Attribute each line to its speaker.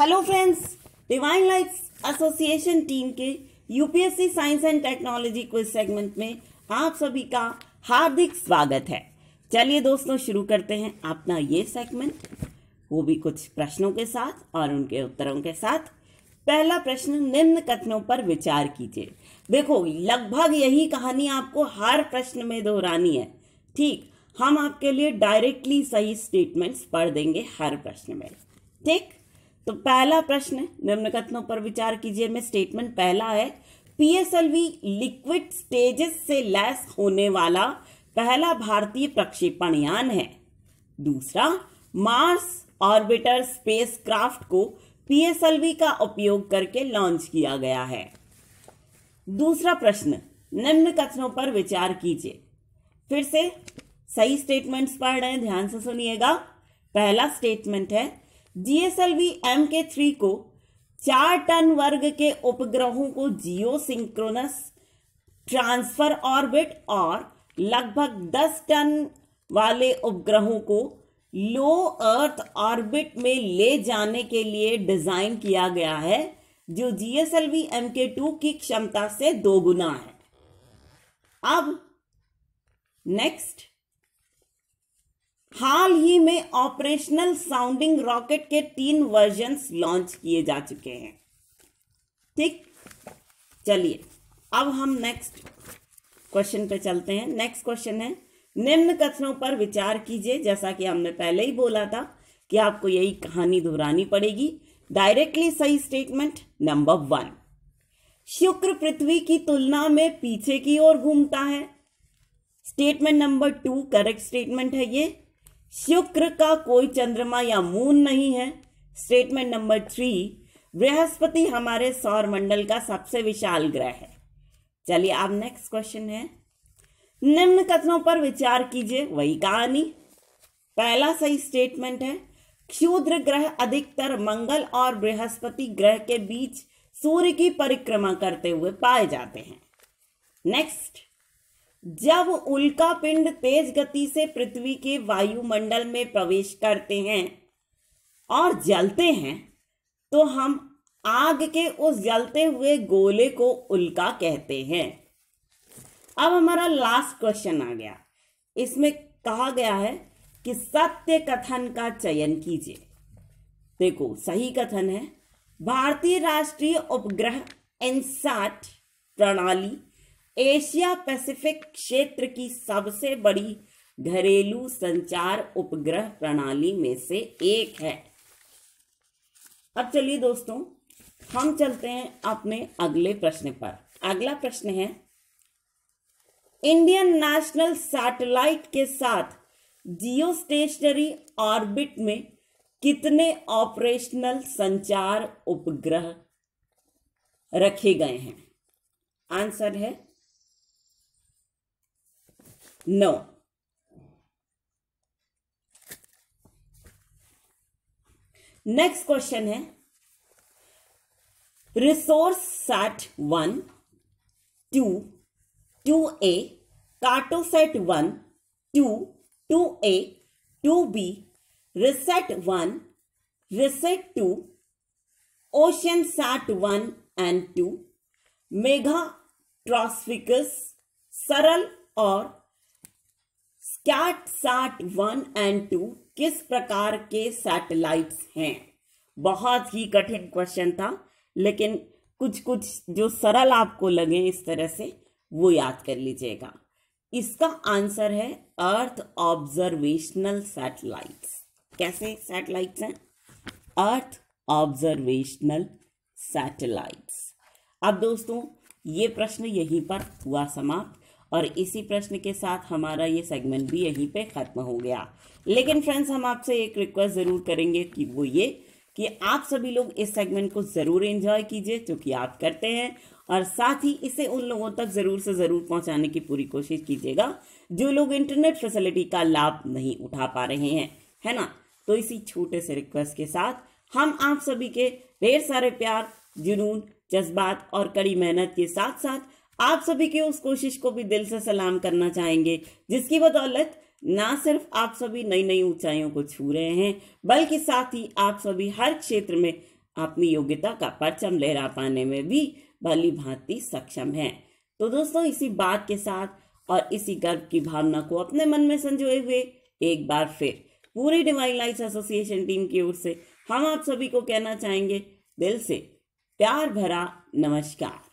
Speaker 1: Hello friends divine life association team के UPSC science and technology quiz segment में आप सभी का हार्दिक स्वागत है चलिए दोस्तों शुरू करते हैं अपना ये सेगमेंट वो भी कुछ प्रश्नों के साथ और उनके उत्तरों के साथ पहला प्रश्न निम्न कथनों पर विचार कीजिए देखो लगभग यही कहानी आपको हर प्रश्न में दोहरानी है ठीक हम आपके लिए डायरेक्टली सही स्टेटमेंट्स पढ़ देंगे हर प्रश्न में ठीक तो पहला प्रश्न निम्न कथनों पर विचार कीजिए में स्टेटमेंट पहला है पीएसएलवी लिक्विड स्टेजेस से लैस होने वाला पहला भारतीय प्रक्षेपण यान है दूसरा मार्स ऑर्बिटर स्पेसक्राफ्ट को पीएसएलवी का उपयोग करके लॉन्च किया गया है दूसरा प्रश्न निम्न कथनों पर विचार कीजिए फिर से सही स्टेटमेंट्स पढ़ रहे हैं ध्यान से सुनिएगा पहला स्टेटमेंट है जीएसएलवी एम के थ्री को चार टन वर्ग के उपग्रहों को जियो सिंक्रोनस ट्रांसफर ऑर्बिट और लगभग दस टन वाले उपग्रहों को लो अर्थ ऑर्बिट में ले जाने के लिए डिजाइन किया गया है जो जीएसएलवी एम के टू की क्षमता से दोगुना है अब नेक्स्ट हाल ही में ऑपरेशनल साउंडिंग रॉकेट के तीन वर्जन्स लॉन्च किए जा चुके हैं ठीक चलिए अब हम नेक्स्ट क्वेश्चन पे चलते हैं नेक्स्ट क्वेश्चन है निम्न कथनों पर विचार कीजिए जैसा कि हमने पहले ही बोला था कि आपको यही कहानी दोहरानी पड़ेगी डायरेक्टली सही स्टेटमेंट नंबर वन शुक्र पृथ्वी की तुलना में पीछे की ओर घूमता है statement number two correct statement है ये शुक्र का कोई चंद्रमा या मून नहीं है स्टेटमेंट नंबर थ्री बृहस्पति हमारे सौर मंडल का सबसे विशाल ग्रह है चलिए अब नेक्स्ट क्वेश्चन है निम्न कथनों पर विचार कीजिए वही कहानी पहला सही स्टेटमेंट है क्षुद्र ग्रह अधिकतर मंगल और बृहस्पति ग्रह के बीच सूर्य की परिक्रमा करते हुए पाए जाते हैं नेक्स्ट जब उल्का पिंड तेज गति से पृथ्वी के वायुमंडल में प्रवेश करते हैं और जलते हैं तो हम आग के उस जलते हुए गोले को उल्का कहते हैं अब हमारा लास्ट क्वेश्चन आ गया इसमें कहा गया है कि सत्य कथन का चयन कीजिए देखो सही कथन है भारतीय राष्ट्रीय उपग्रह एनसाट प्रणाली एशिया पैसिफिक क्षेत्र की सबसे बड़ी घरेलू संचार उपग्रह प्रणाली में से एक है अब चलिए दोस्तों हम चलते हैं अपने अगले प्रश्न पर अगला प्रश्न है इंडियन नेशनल सैटेलाइट के साथ जियो स्टेशनरी ऑर्बिट में कितने ऑपरेशनल संचार उपग्रह रखे गए हैं आंसर है No. नेक्स्ट क्वेश्चन है resource sat one two two A Cartosat one two two A two B RISAT one RISAT two ocean sat one and two Megha ट्रॉस्फिकस सरल और scat sat one and two किस प्रकार के satellites हैं बहुत ही कठिन question था लेकिन कुछ कुछ जो सरल आपको लगे इस तरह से वो याद कर लीजिएगा इसका आंसर है अर्थ ऑब्जर्वेशनल सैटेलाइट्स कैसे सैटेलाइट्स हैं अर्थ ऑब्जर्वेशनल सैटेलाइट्स अब दोस्तों ये प्रश्न यहीं पर हुआ समाप्त और इसी प्रश्न के साथ हमारा ये सेगमेंट भी यहीं पे ख़त्म हो गया लेकिन फ्रेंड्स हम आपसे एक रिक्वेस्ट ज़रूर करेंगे कि वो ये कि आप सभी लोग इस सेगमेंट को ज़रूर एंजॉय कीजिए जो कि आप करते हैं और साथ ही इसे उन लोगों तक ज़रूर से ज़रूर पहुंचाने की पूरी कोशिश कीजिएगा जो लोग इंटरनेट फैसिलिटी का लाभ नहीं उठा पा रहे हैं है ना तो इसी छोटे से रिक्वेस्ट के साथ हम आप सभी के ढेर सारे प्यार जुनून जज्बात और कड़ी मेहनत के साथ साथ आप सभी की उस कोशिश को भी दिल से सलाम करना चाहेंगे जिसकी बदौलत ना सिर्फ आप सभी नई नई ऊंचाइयों को छू रहे हैं बल्कि साथ ही आप सभी हर क्षेत्र में अपनी योग्यता का परचम लहरा पाने में भी भली भांति सक्षम है तो दोस्तों इसी बात के साथ और इसी गर्व की भावना को अपने मन में संजोए हुए एक बार फिर पूरी डिवाइन लाइफ एसोसिएशन टीम की ओर से हम आप सभी को कहना चाहेंगे दिल से प्यार भरा नमस्कार